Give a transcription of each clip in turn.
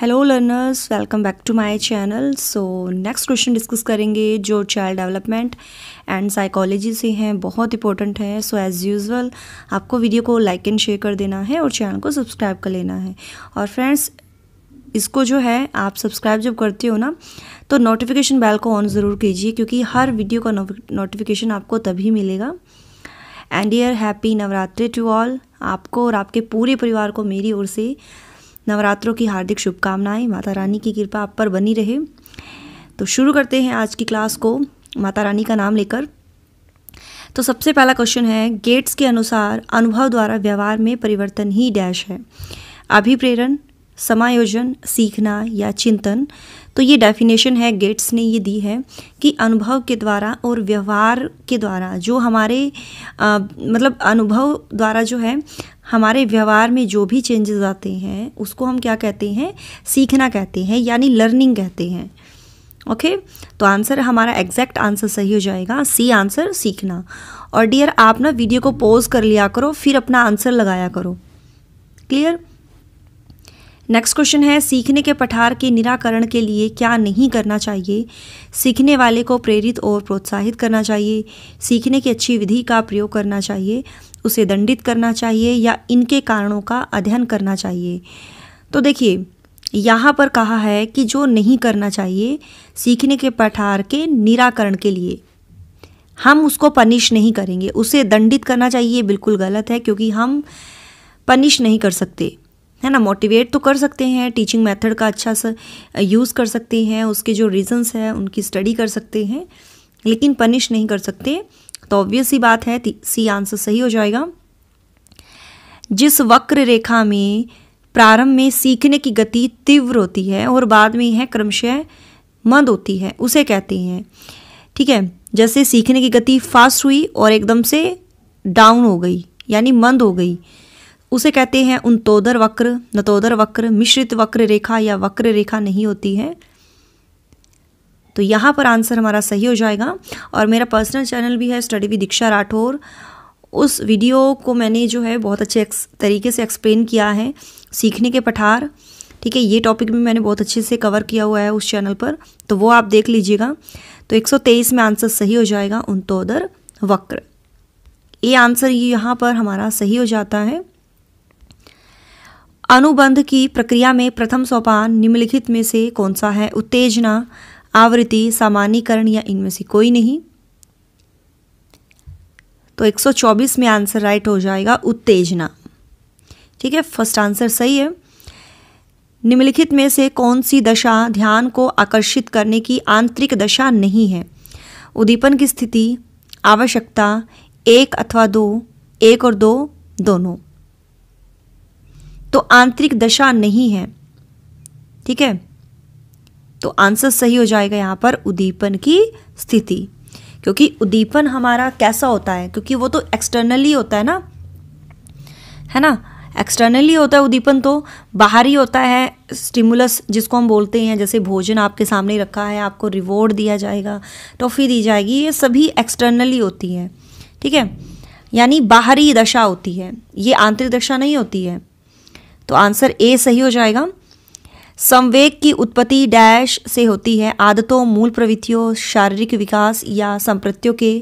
Hello learners welcome back to my channel so next question discuss करेंगे जो child development and psychology से हैं बहुत इंपॉर्टेंट है सो एज़ यूजुअल आपको वीडियो को लाइक एंड शेयर कर देना है और चैनल को सब्सक्राइब कर लेना है और फ्रेंड्स इसको जो है आप सब्सक्राइब जब करते हो ना तो नोटिफिकेशन बैल को ऑन ज़रूर कीजिए क्योंकि हर वीडियो का नोटिफिकेशन आपको तभी मिलेगा and year happy Navratri to all आपको और आपके पूरे परिवार को मेरी ओर से नवरात्रों की हार्दिक शुभकामनाएं माता रानी की कृपा आप पर बनी रहे तो शुरू करते हैं आज की क्लास को माता रानी का नाम लेकर तो सबसे पहला क्वेश्चन है गेट्स के अनुसार अनुभव द्वारा व्यवहार में परिवर्तन ही डैश है अभिप्रेरण समायोजन सीखना या चिंतन तो ये डेफिनेशन है गेट्स ने ये दी है कि अनुभव के द्वारा और व्यवहार के द्वारा जो हमारे आ, मतलब अनुभव द्वारा जो है हमारे व्यवहार में जो भी चेंजेस आते हैं उसको हम क्या कहते हैं सीखना कहते हैं यानी लर्निंग कहते हैं ओके okay? तो आंसर हमारा एग्जैक्ट आंसर सही हो जाएगा सी आंसर सीखना और डियर आप ना वीडियो को पॉज कर लिया करो फिर अपना आंसर लगाया करो क्लियर नेक्स्ट क्वेश्चन है सीखने के पठार के निराकरण के लिए क्या नहीं करना चाहिए सीखने वाले को प्रेरित और प्रोत्साहित करना चाहिए सीखने की अच्छी विधि का प्रयोग करना चाहिए उसे दंडित करना चाहिए या इनके कारणों का अध्ययन करना चाहिए तो देखिए यहाँ पर कहा है कि जो नहीं करना चाहिए सीखने के पठार के निराकरण के लिए हम उसको पनिश नहीं करेंगे उसे दंडित करना चाहिए बिल्कुल गलत है क्योंकि हम पनिश नहीं कर सकते है ना मोटिवेट तो कर सकते हैं टीचिंग मेथड का अच्छा सा यूज़ कर सकते हैं उसके जो रीज़न्स हैं उनकी स्टडी कर सकते हैं लेकिन पनिश नहीं कर सकते तो ऑब्वियस ही बात है सी आंसर सही हो जाएगा जिस वक्र रेखा में प्रारंभ में सीखने की गति तीव्र होती है और बाद में यह क्रमशः मंद होती है उसे कहते हैं ठीक है जैसे सीखने की गति फास्ट हुई और एकदम से डाउन हो गई यानी मंद हो गई उसे कहते हैं उनतोदर वक्र नतोदर वक्र मिश्रित वक्र रेखा या वक्र रेखा नहीं होती है तो यहाँ पर आंसर हमारा सही हो जाएगा और मेरा पर्सनल चैनल भी है स्टडी विद दीक्षा राठौर उस वीडियो को मैंने जो है बहुत अच्छे तरीके से एक्सप्लेन किया है सीखने के पठार ठीक है ये टॉपिक भी मैंने बहुत अच्छे से कवर किया हुआ है उस चैनल पर तो वो आप देख लीजिएगा तो 123 में आंसर सही हो जाएगा उनतोदर वक्र ये आंसर यहाँ पर हमारा सही हो जाता है अनुबंध की प्रक्रिया में प्रथम सोपान निम्नलिखित में से कौन सा है उत्तेजना आवृत्ति सामान्यकरण या इनमें से कोई नहीं तो 124 में आंसर राइट हो जाएगा उत्तेजना ठीक है फर्स्ट आंसर सही है निम्नलिखित में से कौन सी दशा ध्यान को आकर्षित करने की आंतरिक दशा नहीं है उद्दीपन की स्थिति आवश्यकता एक अथवा दो एक और दो दोनों तो आंतरिक दशा नहीं है ठीक है तो आंसर सही हो जाएगा यहाँ पर उद्दीपन की स्थिति क्योंकि उद्दीपन हमारा कैसा होता है क्योंकि वो तो एक्सटर्नली होता है ना है ना एक्सटर्नली होता है उद्दीपन तो बाहरी होता है स्टिमुलस जिसको हम बोलते हैं जैसे भोजन आपके सामने रखा है आपको रिवॉर्ड दिया जाएगा टॉफ़ी दी जाएगी ये सभी एक्सटर्नली होती है ठीक है यानी बाहरी दशा होती है ये आंतरिक दशा नहीं होती है तो आंसर ए सही हो जाएगा संवेग की उत्पत्ति डैश से होती है आदतों मूल प्रवृत्तियों शारीरिक विकास या संप्रतियों के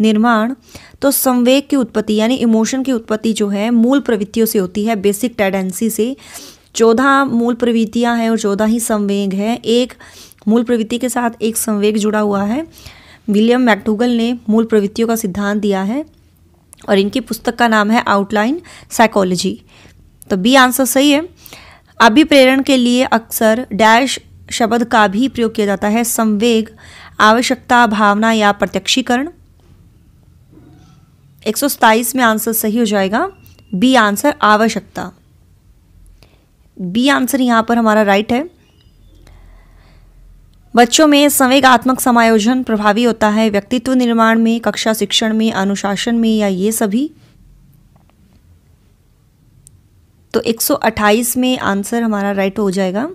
निर्माण तो संवेग की उत्पत्ति यानी इमोशन की उत्पत्ति जो है मूल प्रवृत्तियों से होती है बेसिक टेंडेंसी से चौदह मूल प्रवृत्तियां हैं और चौदह ही संवेग हैं एक मूल प्रवृत्ति के साथ एक संवेग जुड़ा हुआ है विलियम मैकटूगल ने मूल प्रवृत्तियों का सिद्धांत दिया है और इनकी पुस्तक का नाम है आउटलाइन साइकोलॉजी तो बी आंसर सही है अभिप्रेरण के लिए अक्सर डैश शब्द का भी प्रयोग किया जाता है संवेग आवश्यकता भावना या प्रत्यक्षीकरण एक में आंसर सही हो जाएगा बी आंसर आवश्यकता बी आंसर यहां पर हमारा राइट है बच्चों में संवेगात्मक समायोजन प्रभावी होता है व्यक्तित्व निर्माण में कक्षा शिक्षण में अनुशासन में या ये सभी तो 128 में आंसर हमारा राइट हो जाएगा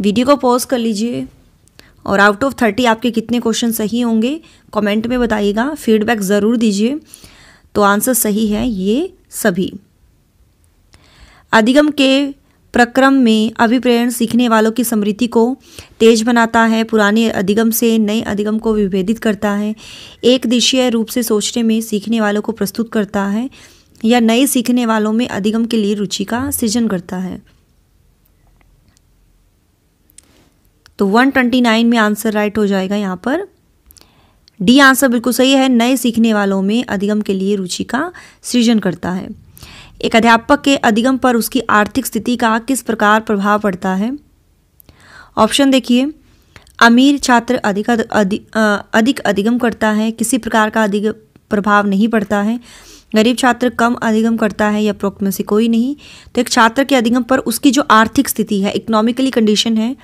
वीडियो को पॉज कर लीजिए और आउट ऑफ थर्टी आपके कितने क्वेश्चन सही होंगे कमेंट में बताइएगा फीडबैक ज़रूर दीजिए तो आंसर सही है ये सभी अधिगम के प्रक्रम में अभिप्रेरण सीखने वालों की समृद्धि को तेज बनाता है पुराने अधिगम से नए अधिगम को विभेदित करता है एक दिशीय रूप से सोचने में सीखने वालों को प्रस्तुत करता है या नए सीखने वालों में अधिगम के लिए रुचि का सृजन करता है तो 129 में आंसर राइट हो जाएगा यहाँ पर डी आंसर बिल्कुल सही है नए सीखने वालों में अधिगम के लिए रुचि का सृजन करता है एक अध्यापक के अधिगम पर उसकी आर्थिक स्थिति का किस प्रकार प्रभाव पड़ता है ऑप्शन देखिए अमीर छात्र अधिक अधिक अधिगम करता है किसी प्रकार का अधिक प्रभाव नहीं पड़ता है गरीब छात्र कम अधिगम करता है या प्रोक्त में से कोई नहीं तो एक छात्र के अधिगम पर उसकी जो आर्थिक स्थिति है इकोनॉमिकली कंडीशन है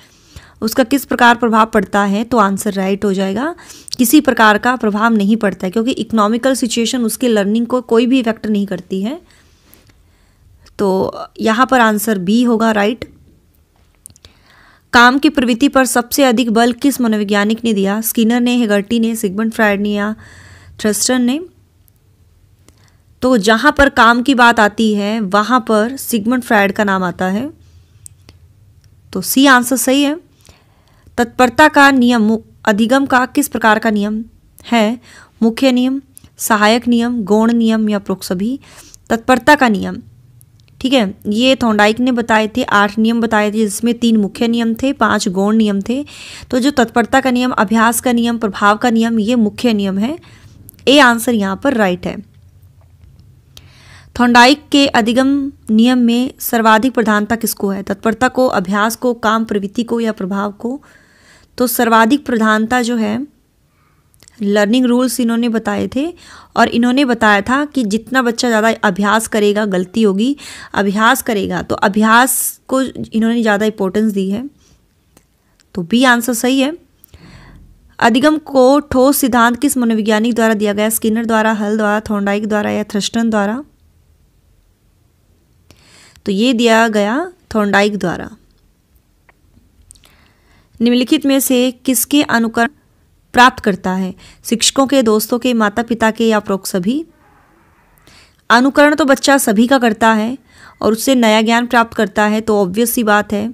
उसका किस प्रकार प्रभाव पड़ता है तो आंसर राइट हो जाएगा किसी प्रकार का प्रभाव नहीं पड़ता है क्योंकि इकोनॉमिकल सिचुएशन उसके लर्निंग को कोई भी इफेक्ट नहीं करती है तो यहाँ पर आंसर बी होगा राइट काम की प्रवृत्ति पर सबसे अधिक बल किस मनोवैज्ञानिक ने दिया स्किनर ने हेगर्टी ने सिगमंड फ्राइड ने या थ्रस्टन ने तो जहाँ पर काम की बात आती है वहाँ पर सिगमंड फ्राइड का नाम आता है तो सी आंसर सही है तत्परता का नियम अधिगम का किस प्रकार का नियम है मुख्य नियम सहायक नियम गौण नियम या प्रोक्ष सभी तत्परता का नियम ठीक है ये थोंडाइक ने बताए थे आठ नियम बताए थे जिसमें तीन मुख्य नियम थे पांच गौण नियम थे तो जो तत्परता का नियम अभ्यास का नियम प्रभाव का नियम ये मुख्य नियम है ए आंसर यहाँ पर राइट है थोंडाइक के अधिगम नियम में सर्वाधिक प्रधानता किसको है तत्परता को अभ्यास को काम प्रवृत्ति को या प्रभाव को तो सर्वाधिक प्रधानता जो है लर्निंग रूल्स इन्होंने बताए थे और इन्होंने बताया था कि जितना बच्चा ज़्यादा अभ्यास करेगा गलती होगी अभ्यास करेगा तो अभ्यास को इन्होंने ज़्यादा इम्पोर्टेंस दी है तो बी आंसर सही है अधिगम को ठोस सिद्धांत किस मनोवैज्ञानिक द्वारा दिया गया स्किनर द्वारा हल द्वारा थोंडाइक द्वारा या थ्रस्टन द्वारा तो ये दिया गया थोंडाइक द्वारा निम्नलिखित में से किसके अनुकरण प्राप्त करता है शिक्षकों के दोस्तों के माता पिता के या प्रोक्त सभी अनुकरण तो बच्चा सभी का करता है और उससे नया ज्ञान प्राप्त करता है तो ऑब्वियस सी बात है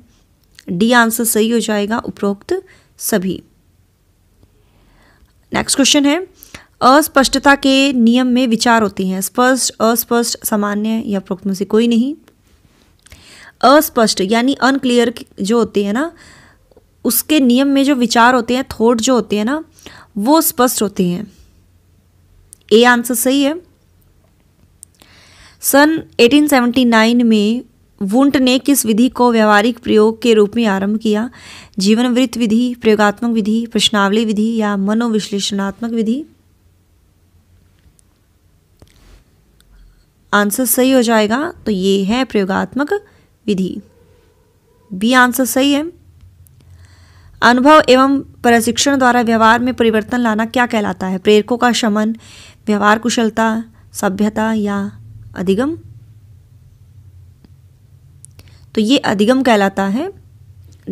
डी आंसर सही हो जाएगा उपरोक्त सभी नेक्स्ट क्वेश्चन है अस्पष्टता के नियम में विचार होते हैं स्पष्ट अस्पष्ट सामान्य या प्रोक्त में से कोई नहीं अस्पष्ट यानी अनक्लियर जो होते हैं ना उसके नियम में जो विचार होते हैं थॉट जो होते हैं ना वो स्पष्ट होते हैं ए आंसर सही है सन 1879 में वुंट ने किस विधि को व्यवहारिक प्रयोग के रूप में आरंभ किया जीवन वृत्त विधि प्रयोगात्मक विधि प्रश्नावली विधि या मनोविश्लेषणात्मक विधि आंसर सही हो जाएगा तो ये है प्रयोगात्मक विधि बी आंसर सही है अनुभव एवं प्रशिक्षण द्वारा व्यवहार में परिवर्तन लाना क्या कहलाता है प्रेरकों का शमन व्यवहार कुशलता सभ्यता या अधिगम तो ये अधिगम कहलाता है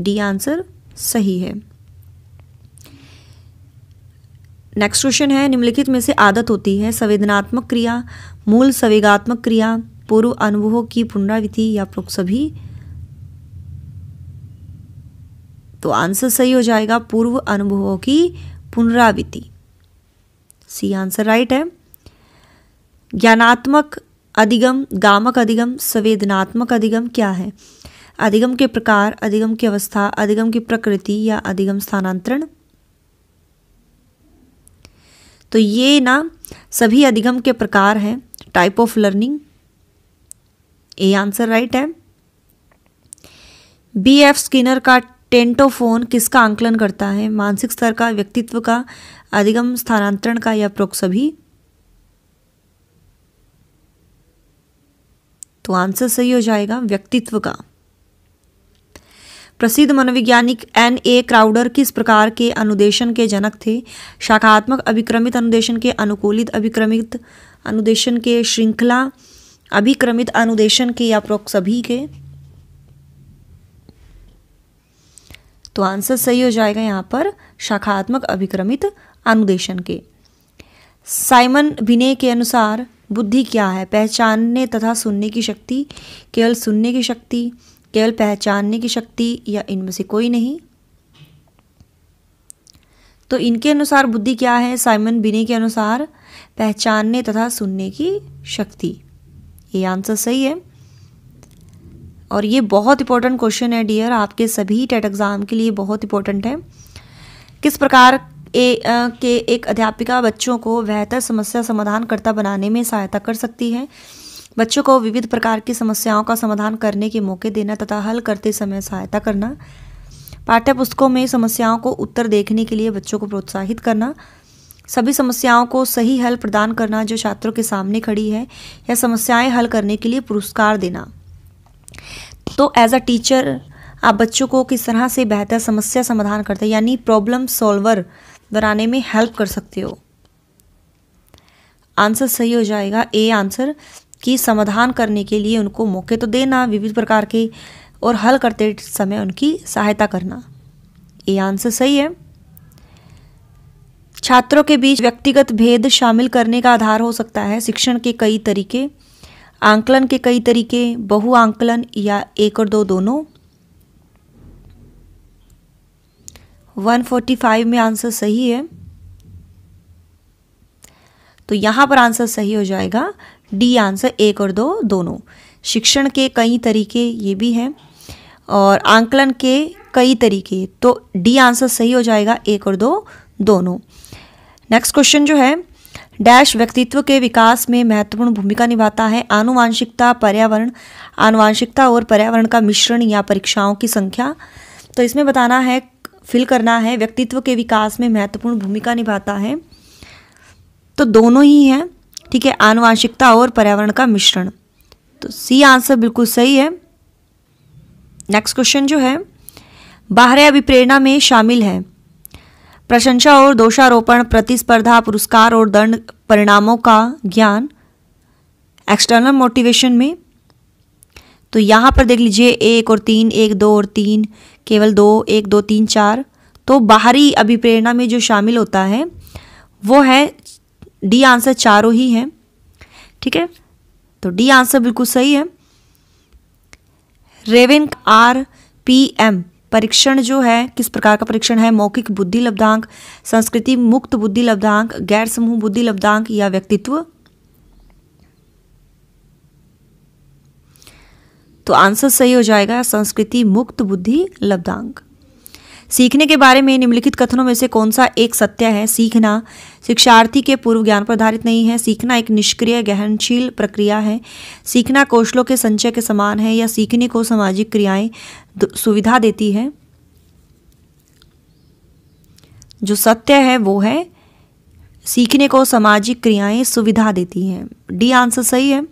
डी आंसर सही है नेक्स्ट क्वेश्चन है निम्नलिखित में से आदत होती है संवेदनात्मक क्रिया मूल संवेगात्मक क्रिया पूर्व अनुभवों की पुनरावृत्ति या लोग सभी तो आंसर सही हो जाएगा पूर्व अनुभवों की पुनरावृत्ति सी आंसर राइट है ज्ञानात्मक अधिगम गामक अधिगम संवेदनात्मक अधिगम क्या है अधिगम के प्रकार अधिगम की अवस्था अधिगम की प्रकृति या अधिगम स्थानांतरण तो ये ना सभी अधिगम के प्रकार हैं type of learning A answer right है बी एफ स्किनर का टेंटोफोन किसका आंकलन करता है मानसिक स्तर का व्यक्तित्व का अधिगम स्थानांतरण का या प्रोक्स सभी तो आंसर सही हो जाएगा व्यक्तित्व का प्रसिद्ध मनोवैज्ञानिक एन ए क्राउडर किस प्रकार के अनुदेशन के जनक थे शाखात्मक अभिक्रमित अनुदेशन के अनुकूलित अभिक्रमित अनुदेशन के श्रृंखला अभिक्रमित अनुदेशन के या प्रोक्त सभी के तो आंसर सही हो जाएगा यहाँ पर शाखात्मक अभिक्रमित अनुदेशन के साइमन विनय के अनुसार बुद्धि क्या है पहचानने तथा सुनने की शक्ति केवल सुनने की शक्ति केवल पहचानने की शक्ति या इनमें से कोई नहीं तो इनके अनुसार बुद्धि क्या है साइमन बिने के अनुसार पहचानने तथा सुनने की शक्ति ये आंसर सही है और ये बहुत इंपॉर्टेंट क्वेश्चन है डियर आपके सभी टेट एग्ज़ाम के लिए बहुत इंपॉर्टेंट है किस प्रकार ए, आ, के एक अध्यापिका बच्चों को बेहतर समस्या समाधान करता बनाने में सहायता कर सकती है बच्चों को विविध प्रकार की समस्याओं का समाधान करने के मौके देना तथा हल करते समय सहायता करना पाठ्य पुस्तकों में समस्याओं को उत्तर देखने के लिए बच्चों को प्रोत्साहित करना सभी समस्याओं को सही हल प्रदान करना जो छात्रों के सामने खड़ी है या समस्याएं हल करने के लिए पुरस्कार देना तो एज अ टीचर आप बच्चों को किस तरह से बेहतर समस्या समाधान करते हैं यानी प्रॉब्लम सॉल्वर बनाने में हेल्प कर सकते हो आंसर सही हो जाएगा ए आंसर कि समाधान करने के लिए उनको मौके तो देना विविध प्रकार के और हल करते समय उनकी सहायता करना ये आंसर सही है छात्रों के बीच व्यक्तिगत भेद शामिल करने का आधार हो सकता है शिक्षण के कई तरीके आंकलन के कई तरीके बहु आंकलन या एक और दो दोनों 145 में आंसर सही है तो यहां पर आंसर सही हो जाएगा डी आंसर एक और दो दोनों शिक्षण के कई तरीके ये भी हैं और आंकलन के कई तरीके तो डी आंसर सही हो जाएगा एक और दो दोनों नेक्स्ट क्वेश्चन जो है डैश व्यक्तित्व के विकास में महत्वपूर्ण भूमिका निभाता है आनुवांशिकता पर्यावरण आनुवांशिकता और पर्यावरण का मिश्रण या परीक्षाओं की संख्या तो इसमें बताना है फिल करना है व्यक्तित्व के विकास में महत्वपूर्ण भूमिका निभाता है तो दोनों ही हैं ठीक है आनुवांशिकता और पर्यावरण का मिश्रण तो सी आंसर बिल्कुल सही है नेक्स्ट क्वेश्चन जो है बाहर अभिप्रेरणा में शामिल है प्रशंसा और दोषारोपण प्रतिस्पर्धा पुरस्कार और दंड परिणामों का ज्ञान एक्सटर्नल मोटिवेशन में तो यहाँ पर देख लीजिए एक और तीन एक दो और तीन केवल दो एक दो तीन चार तो बाहरी अभिप्रेरणा में जो शामिल होता है वो है डी आंसर चारों ही हैं ठीक है तो डी आंसर बिल्कुल सही है रेवेन आर पी एम परीक्षण जो है किस प्रकार का परीक्षण है मौखिक बुद्धि लब्धांक संस्कृति मुक्त बुद्धि लब्धांक गैर समूह बुद्धि लब्धांक या व्यक्तित्व तो आंसर सही हो जाएगा संस्कृति मुक्त बुद्धि लब्धांक सीखने के बारे में निम्नलिखित कथनों में से कौन सा एक सत्य है सीखना शिक्षार्थी के पूर्व ज्ञान पर आधारित नहीं है सीखना एक निष्क्रिय गहनशील प्रक्रिया है सीखना कौशलों के संचय के समान है या सीखने को सामाजिक क्रियाएं सुविधा देती है जो सत्य है वो है सीखने को सामाजिक क्रियाएं सुविधा देती हैं डी आंसर सही है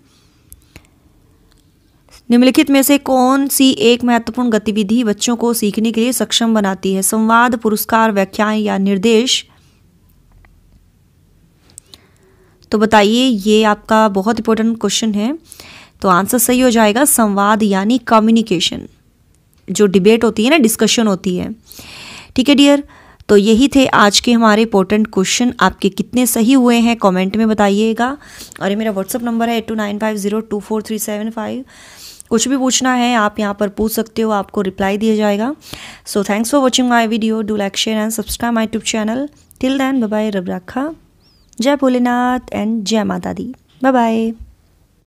निम्नलिखित में से कौन सी एक महत्वपूर्ण गतिविधि बच्चों को सीखने के लिए सक्षम बनाती है संवाद पुरस्कार व्याख्याएं या निर्देश तो बताइए ये आपका बहुत इंपॉर्टेंट क्वेश्चन है तो आंसर सही हो जाएगा संवाद यानी कम्युनिकेशन जो डिबेट होती है ना डिस्कशन होती है ठीक है डियर तो यही थे आज के हमारे इंपॉर्टेंट क्वेश्चन आपके कितने सही हुए हैं कमेंट में बताइएगा और ये मेरा व्हाट्सअप नंबर है eight two nine five zero two four three seven five कुछ भी पूछना है आप यहाँ पर पूछ सकते हो आपको रिप्लाई दिया जाएगा so thanks for watching my video do like share and subscribe my tube channel till then bye रब राखा जय भोलेनाथ एंड जय माता दी बाय